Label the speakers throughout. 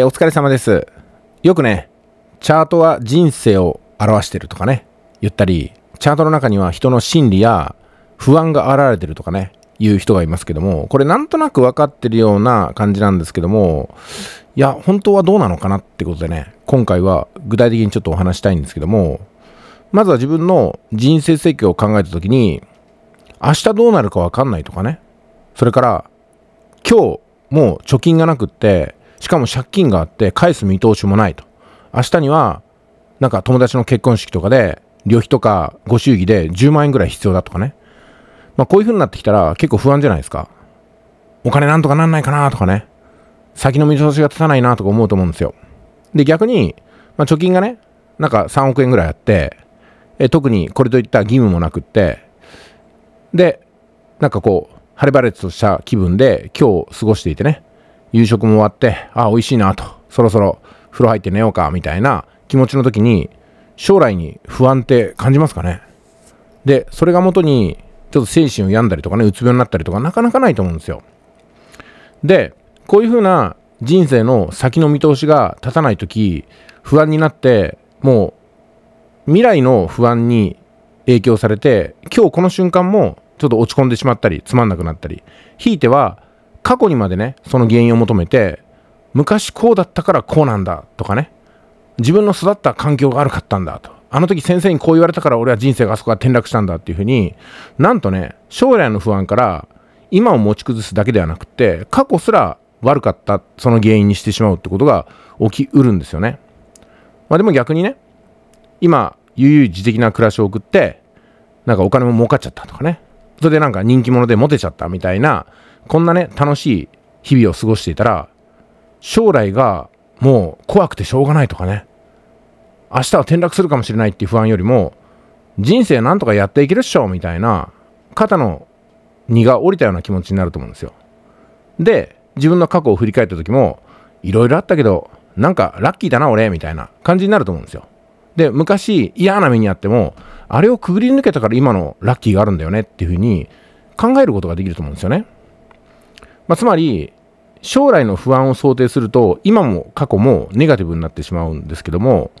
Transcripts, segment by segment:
Speaker 1: お疲れ様です。よくね、チャートは人生を表してるとかね、言ったり、チャートの中には人の心理や不安が現れてるとかね、いう人がいますけども、これなんとなく分かってるような感じなんですけども、いや、本当はどうなのかなってことでね、今回は具体的にちょっとお話したいんですけども、まずは自分の人生設計を考えた時に、明日どうなるか分かんないとかね、それから、今日もう貯金がなくって、しかも借金があって返す見通しもないと。明日には、なんか友達の結婚式とかで、旅費とかご祝儀で10万円ぐらい必要だとかね。まあこういう風になってきたら結構不安じゃないですか。お金なんとかなんないかなとかね。先の見通しが立たないなとか思うと思うんですよ。で、逆に、まあ、貯金がね、なんか3億円ぐらいあって、え特にこれといった義務もなくって、で、なんかこう、晴れ晴れとした気分で今日過ごしていてね、夕食も終わって、あ、美味しいなと、そろそろ風呂入って寝ようか、みたいな気持ちの時に、将来に不安って感じますかねで、それがもとに、ちょっと精神を病んだりとかね、うつ病になったりとか、なかなかないと思うんですよ。で、こういうふうな人生の先の見通しが立たない時、不安になって、もう、未来の不安に影響されて、今日この瞬間も、ちょっと落ち込んでしまったり、つまんなくなったり、ひいては、過去にまでねその原因を求めて昔こうだったからこうなんだとかね自分の育った環境が悪かったんだとあの時先生にこう言われたから俺は人生があそこから転落したんだっていうふうになんとね将来の不安から今を持ち崩すだけではなくて過去すら悪かったその原因にしてしまうってことが起きうるんですよね。まあ、でも逆にね今悠々自適な暮らしを送ってなんかお金も儲かっちゃったとかねそれでなんか人気者でモテちゃったみたいな、こんなね、楽しい日々を過ごしていたら、将来がもう怖くてしょうがないとかね、明日は転落するかもしれないっていう不安よりも、人生なんとかやっていけるっしょみたいな、肩の荷が下りたような気持ちになると思うんですよ。で、自分の過去を振り返った時も、いろいろあったけど、なんかラッキーだな俺みたいな感じになると思うんですよ。で、昔嫌な目にあっても、あれをくぐり抜けたから今のラッキーがあるんだよねっていうふうに考えることができると思うんですよね。まあ、つまり、将来の不安を想定すると、今も過去もネガティブになってしまうんですけども、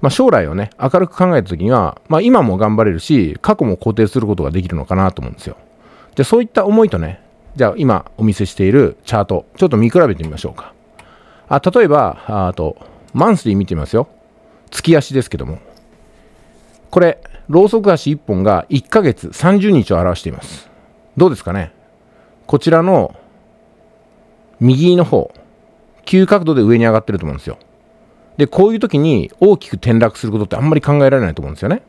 Speaker 1: まあ、将来をね、明るく考えた時には、まあ、今も頑張れるし、過去も肯定することができるのかなと思うんですよ。で、そういった思いとね、じゃあ今お見せしているチャート、ちょっと見比べてみましょうか。あ例えば、あと、マンスリー見てみますよ。月足ですけども。これ、ろうそく足1本が1ヶ月30日を表しています。どうですかねこちらの右の方、急角度で上に上がってると思うんですよ。で、こういう時に大きく転落することってあんまり考えられないと思うんですよね。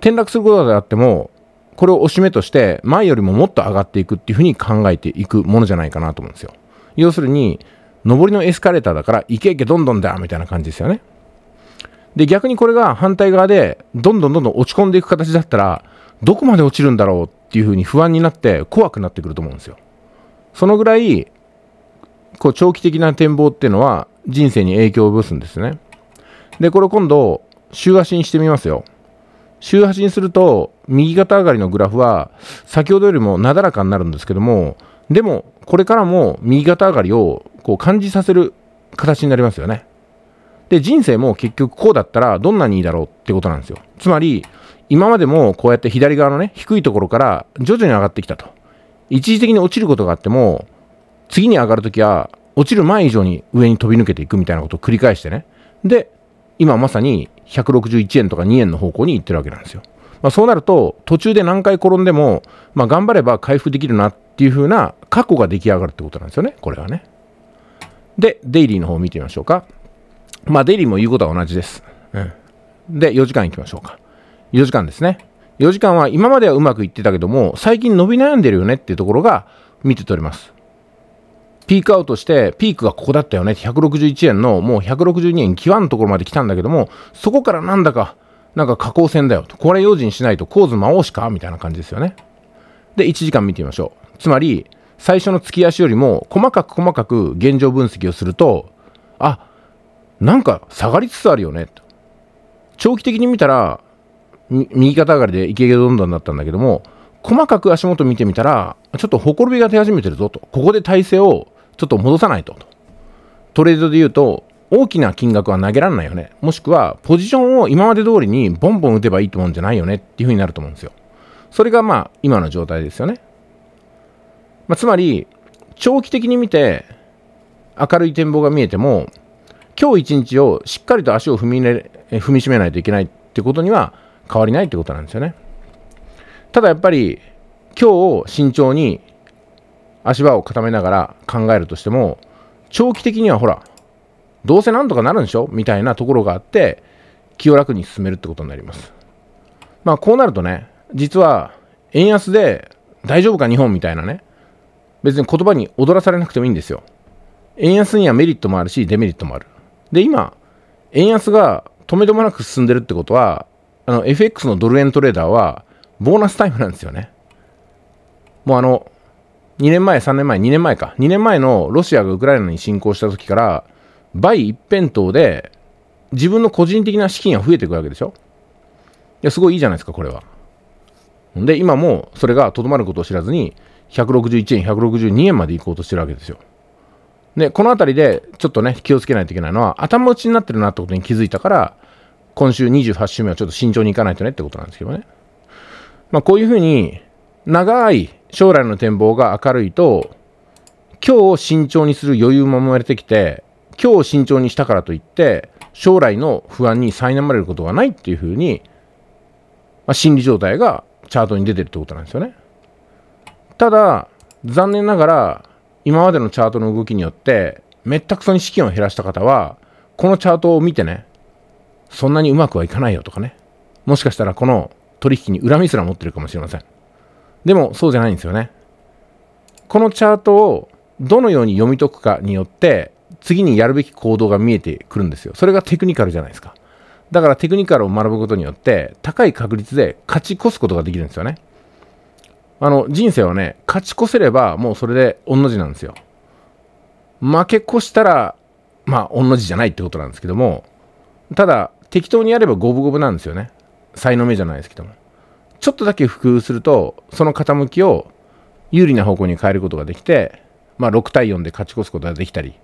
Speaker 1: 転落することであっても、これを押しめとして前よりももっと上がっていくっていうふうに考えていくものじゃないかなと思うんですよ。要するに、上りのエスカレーターだから、行け行けどんどんだみたいな感じですよね。で、逆にこれが反対側で、どんどんどんどん落ち込んでいく形だったら、どこまで落ちるんだろうっていうふうに不安になって怖くなってくると思うんですよ。そのぐらい、こう長期的な展望っていうのは人生に影響を及ぼすんですね。で、これ今度、週足にしてみますよ。週足にすると、右肩上がりのグラフは、先ほどよりもなだらかになるんですけども、でも、これからも右肩上がりをこう感じさせる形になりますよね。で、人生も結局こうだったらどんなにいいだろうってことなんですよ。つまり、今までもこうやって左側のね、低いところから徐々に上がってきたと。一時的に落ちることがあっても、次に上がるときは、落ちる前以上に上に飛び抜けていくみたいなことを繰り返してね。で、今まさに161円とか2円の方向に行ってるわけなんですよ。まあ、そうなると、途中で何回転んでも、まあ、頑張れば回復できるなっていう風な過去が出来上がるってことなんですよね、これはね。で、デイリーの方を見てみましょうか。まあ、デリーも言うことは同じです。うん。で、4時間行きましょうか。4時間ですね。4時間は今まではうまくいってたけども、最近伸び悩んでるよねっていうところが見て取れます。ピークアウトして、ピークがここだったよね。161円のもう162円際のところまで来たんだけども、そこからなんだか、なんか下降線だよと。これ用心しないと構図魔王しかみたいな感じですよね。で、1時間見てみましょう。つまり、最初の突き足よりも細かく細かく現状分析をすると、あ、なんか下がりつつあるよね長期的に見たら、右肩上がりで池毛どんどんだったんだけども、細かく足元見てみたら、ちょっとほころびが出始めてるぞと。ここで体勢をちょっと戻さないと。トレードで言うと、大きな金額は投げられないよね。もしくは、ポジションを今まで通りにボンボン打てばいいと思うんじゃないよねっていうふうになると思うんですよ。それがまあ、今の状態ですよね。まあ、つまり、長期的に見て、明るい展望が見えても、今日一日をしっかりと足を踏み,、ね、踏みしめないといけないってことには変わりないってことなんですよね。ただやっぱり今日を慎重に足場を固めながら考えるとしても長期的にはほらどうせなんとかなるんでしょみたいなところがあって気を楽に進めるってことになります。まあこうなるとね実は円安で大丈夫か日本みたいなね別に言葉に踊らされなくてもいいんですよ。円安にはメリットもあるしデメリットもある。で、今、円安が止めどもなく進んでるってことは、あの、FX のドル円トレーダーは、ボーナスタイムなんですよね。もうあの、2年前、3年前、2年前か。2年前のロシアがウクライナに侵攻した時から、倍一辺倒で、自分の個人的な資金が増えていくわけでしょいや、すごいいいじゃないですか、これは。で、今もそれがとどまることを知らずに、161円、162円まで行こうとしてるわけですよ。で、この辺りでちょっとね、気をつけないといけないのは、頭打ちになってるなってことに気づいたから、今週28週目はちょっと慎重にいかないとねってことなんですけどね。まあ、こういうふうに、長い将来の展望が明るいと、今日を慎重にする余裕も生まれてきて、今日を慎重にしたからといって、将来の不安に苛まれることがないっていうふうに、まあ、心理状態がチャートに出てるってことなんですよね。ただ、残念ながら、今までのチャートの動きによって、めったくそに資金を減らした方は、このチャートを見てね、そんなにうまくはいかないよとかね。もしかしたらこの取引に恨みすら持ってるかもしれません。でも、そうじゃないんですよね。このチャートをどのように読み解くかによって、次にやるべき行動が見えてくるんですよ。それがテクニカルじゃないですか。だからテクニカルを学ぶことによって、高い確率で勝ち越すことができるんですよね。あの、人生はね、勝ち越せればもうそれで同じなんですよ。負け越したら、まあ、同じじゃないってことなんですけども、ただ、適当にやれば五分五分なんですよね。才能目じゃないですけども。ちょっとだけ工夫すると、その傾きを有利な方向に変えることができて、まあ、6対4で勝ち越すことができたり、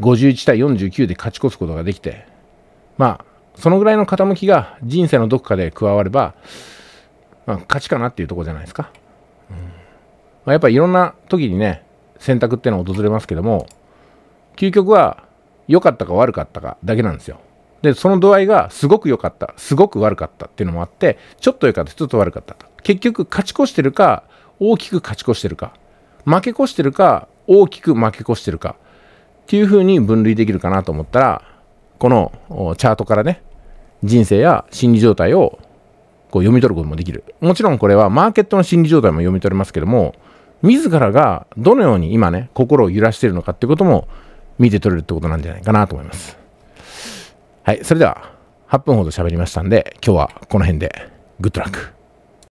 Speaker 1: 51対49で勝ち越すことができて、まあ、そのぐらいの傾きが人生のどこかで加われば、まあ、勝ちかなっていうとこじゃないですか。うんまあ、やっぱりいろんな時にね、選択っていうのは訪れますけども、究極は良かったか悪かったかだけなんですよ。で、その度合いがすごく良かった、すごく悪かったっていうのもあって、ちょっと良かった、ちょっと悪かったと。結局、勝ち越してるか、大きく勝ち越してるか、負け越してるか、大きく負け越してるか、っていうふうに分類できるかなと思ったら、このチャートからね、人生や心理状態をこう読み取ることもできる。もちろんこれはマーケットの心理状態も読み取れますけども、自らがどのように今ね、心を揺らしているのかってことも見て取れるってことなんじゃないかなと思います。はい、それでは8分ほど喋りましたんで、今日はこの辺でグッドラック。